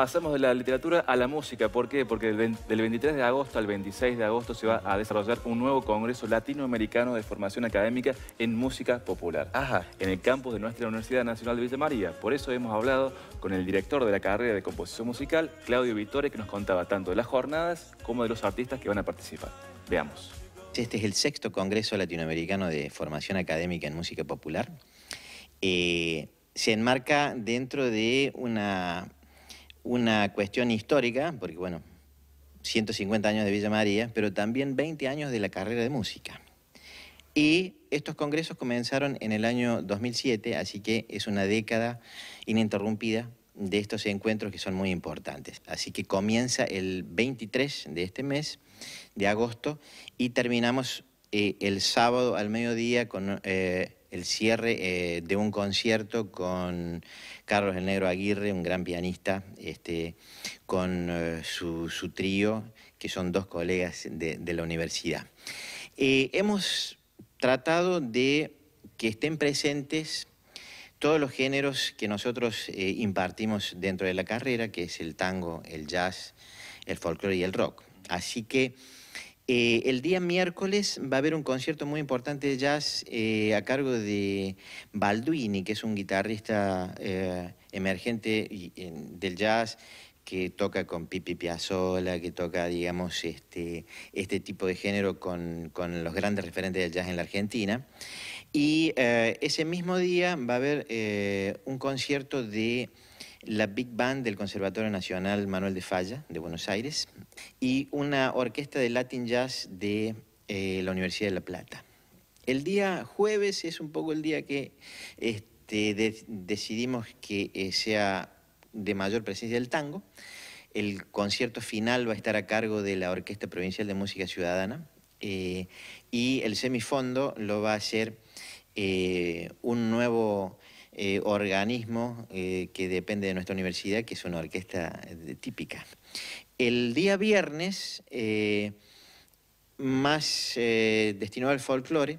Pasamos de la literatura a la música. ¿Por qué? Porque del 23 de agosto al 26 de agosto se va a desarrollar un nuevo Congreso Latinoamericano de Formación Académica en Música Popular. Ajá. En el campus de nuestra Universidad Nacional de Villa María. Por eso hemos hablado con el director de la carrera de composición musical, Claudio Vittore, que nos contaba tanto de las jornadas como de los artistas que van a participar. Veamos. Este es el sexto Congreso Latinoamericano de Formación Académica en Música Popular. Eh, se enmarca dentro de una una cuestión histórica, porque bueno, 150 años de Villa María, pero también 20 años de la carrera de música. Y estos congresos comenzaron en el año 2007, así que es una década ininterrumpida de estos encuentros que son muy importantes. Así que comienza el 23 de este mes, de agosto, y terminamos eh, el sábado al mediodía con eh, el cierre eh, de un concierto con Carlos el Negro Aguirre, un gran pianista, este, con eh, su, trío, que son dos colegas de, la universidad. Eh, hemos tratado de que estén presentes todos los géneros que nosotros impartimos dentro de la carrera, que es el tango, el jazz, el folclore y el rock. Así que eh, el día miércoles va a haber un concierto muy importante de jazz eh, a cargo de Balduini, que es un guitarrista eh, emergente del jazz que toca con Pipi Piazzola, que toca, digamos, este, este tipo de género con los grandes referentes del jazz en la Argentina. Y ese mismo día va a haber un concierto de la Big Band del Conservatorio Nacional Manuel de Falla de Buenos Aires y una orquesta de Latin Jazz de eh, la Universidad de La Plata. El día jueves es un poco el día que este, decidimos que eh, sea de mayor presencia del tango. El concierto final va a estar a cargo de la Orquesta Provincial de Música Ciudadana eh, y el semifondo lo va a hacer un nuevo eh, organismo eh, que depende de nuestra universidad, que es una orquesta eh, típica. El día viernes, más destinado al folclore,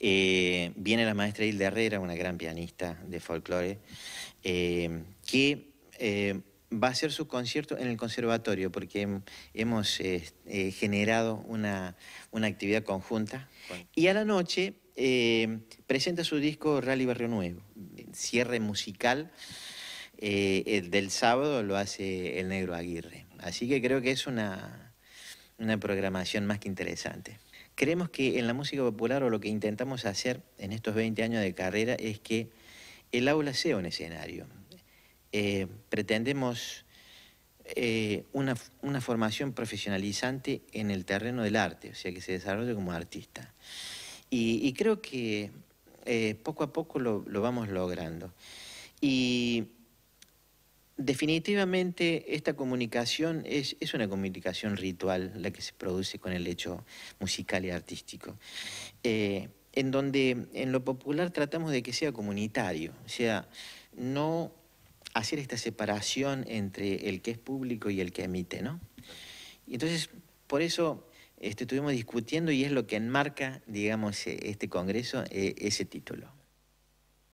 viene la maestra Hilda Herrera, una gran pianista de folclore, que va a hacer su concierto en el conservatorio porque hemos generado una, actividad conjunta. Y a la noche presenta su disco Rally Barrio Nuevo, cierre musical. Eh, del sábado lo hace el negro Aguirre. Así que creo que es una, una programación más que interesante. Creemos que en la música popular o lo que intentamos hacer en estos 20 años de carrera es que el aula sea un escenario. Eh, pretendemos eh, una, formación profesionalizante en el terreno del arte, o sea, que se desarrolle como artista. y creo que eh, poco a poco lo, vamos logrando. Y Definitivamente esta comunicación es, una comunicación ritual la que se produce con el hecho musical y artístico, eh, en donde en lo popular tratamos de que sea comunitario, o sea, no hacer esta separación entre el que es público y el que emite, ¿no? Y entonces, por eso este, estuvimos discutiendo y es lo que enmarca, digamos, e, este Congreso, e, ese título.